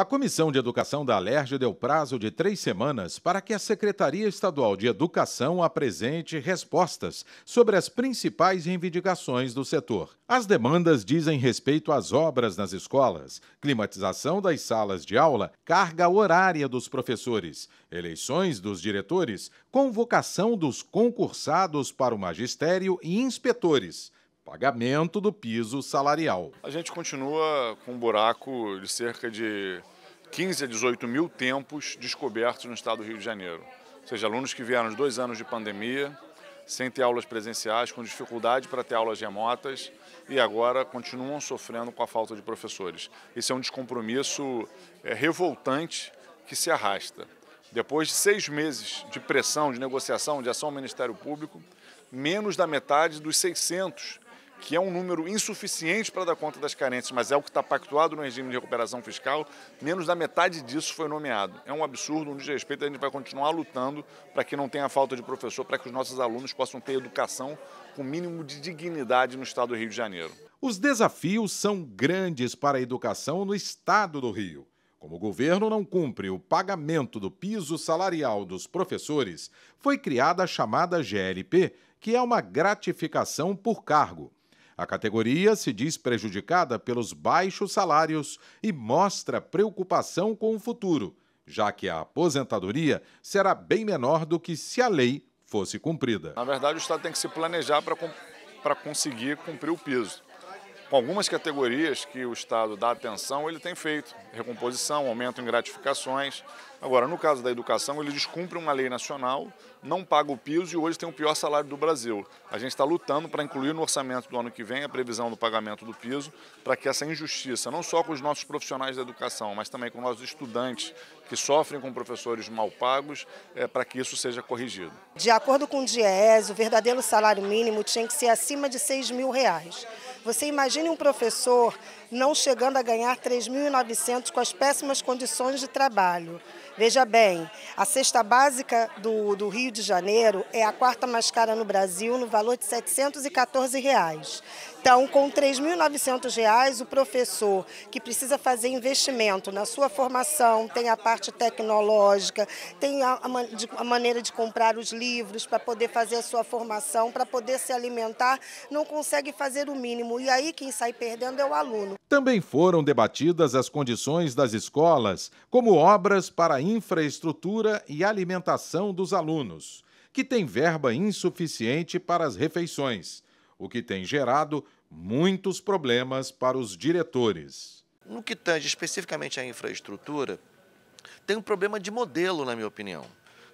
A Comissão de Educação da Alerj deu prazo de três semanas para que a Secretaria Estadual de Educação apresente respostas sobre as principais reivindicações do setor. As demandas dizem respeito às obras nas escolas, climatização das salas de aula, carga horária dos professores, eleições dos diretores, convocação dos concursados para o magistério e inspetores pagamento do piso salarial. A gente continua com um buraco de cerca de 15 a 18 mil tempos descobertos no estado do Rio de Janeiro. Ou seja, alunos que vieram de dois anos de pandemia, sem ter aulas presenciais, com dificuldade para ter aulas remotas e agora continuam sofrendo com a falta de professores. Isso é um descompromisso é, revoltante que se arrasta. Depois de seis meses de pressão, de negociação, de ação ao Ministério Público, menos da metade dos 600 que é um número insuficiente para dar conta das carências, mas é o que está pactuado no regime de recuperação fiscal, menos da metade disso foi nomeado. É um absurdo, um desrespeito, a gente vai continuar lutando para que não tenha falta de professor, para que os nossos alunos possam ter educação com mínimo de dignidade no estado do Rio de Janeiro. Os desafios são grandes para a educação no estado do Rio. Como o governo não cumpre o pagamento do piso salarial dos professores, foi criada a chamada GLP, que é uma gratificação por cargo. A categoria se diz prejudicada pelos baixos salários e mostra preocupação com o futuro, já que a aposentadoria será bem menor do que se a lei fosse cumprida. Na verdade, o Estado tem que se planejar para conseguir cumprir o piso com algumas categorias que o Estado dá atenção, ele tem feito recomposição, aumento em gratificações. Agora, no caso da educação, ele descumpre uma lei nacional, não paga o piso e hoje tem o pior salário do Brasil. A gente está lutando para incluir no orçamento do ano que vem a previsão do pagamento do piso, para que essa injustiça, não só com os nossos profissionais da educação, mas também com nossos estudantes que sofrem com professores mal pagos, é, para que isso seja corrigido. De acordo com o DIES, o verdadeiro salário mínimo tinha que ser acima de 6 mil reais. Você imagine um professor não chegando a ganhar 3.900 com as péssimas condições de trabalho. Veja bem, a cesta básica do, do Rio de Janeiro é a quarta mais cara no Brasil, no valor de R$ 714. Reais. Então, com R$ 3.900, o professor que precisa fazer investimento na sua formação, tem a parte tecnológica, tem a, a maneira de comprar os livros para poder fazer a sua formação, para poder se alimentar, não consegue fazer o mínimo. E aí quem sai perdendo é o aluno. Também foram debatidas as condições das escolas, como obras para a infraestrutura e alimentação dos alunos, que tem verba insuficiente para as refeições, o que tem gerado muitos problemas para os diretores. No que tange especificamente à infraestrutura, tem um problema de modelo, na minha opinião.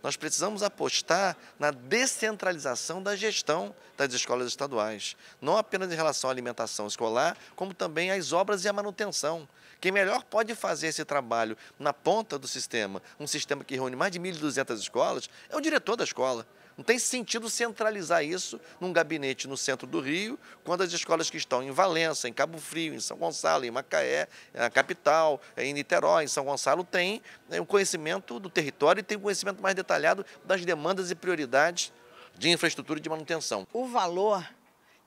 Nós precisamos apostar na descentralização da gestão das escolas estaduais, não apenas em relação à alimentação escolar, como também às obras e à manutenção. Quem melhor pode fazer esse trabalho na ponta do sistema, um sistema que reúne mais de 1.200 escolas, é o diretor da escola. Não tem sentido centralizar isso num gabinete no centro do Rio, quando as escolas que estão em Valença, em Cabo Frio, em São Gonçalo, em Macaé, na é capital, é em Niterói, em São Gonçalo, têm né, um conhecimento do território e têm um conhecimento mais detalhado das demandas e prioridades de infraestrutura e de manutenção. O valor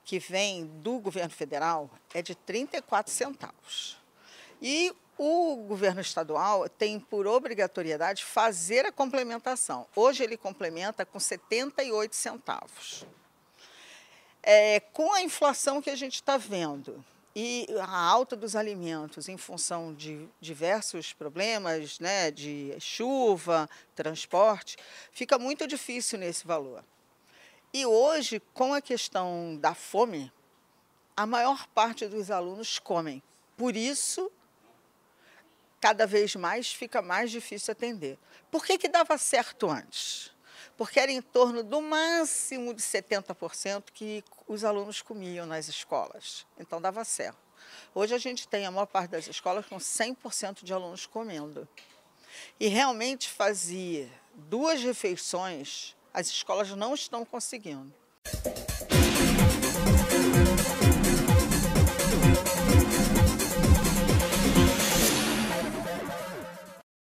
que vem do governo federal é de 34 centavos. E o governo estadual tem por obrigatoriedade fazer a complementação. Hoje ele complementa com 78 centavos. É, com a inflação que a gente está vendo e a alta dos alimentos em função de diversos problemas, né, de chuva, transporte, fica muito difícil nesse valor. E hoje, com a questão da fome, a maior parte dos alunos comem. Por isso cada vez mais fica mais difícil atender. Por que, que dava certo antes? Porque era em torno do máximo de 70% que os alunos comiam nas escolas. Então dava certo. Hoje a gente tem a maior parte das escolas com 100% de alunos comendo. E realmente fazia duas refeições, as escolas não estão conseguindo.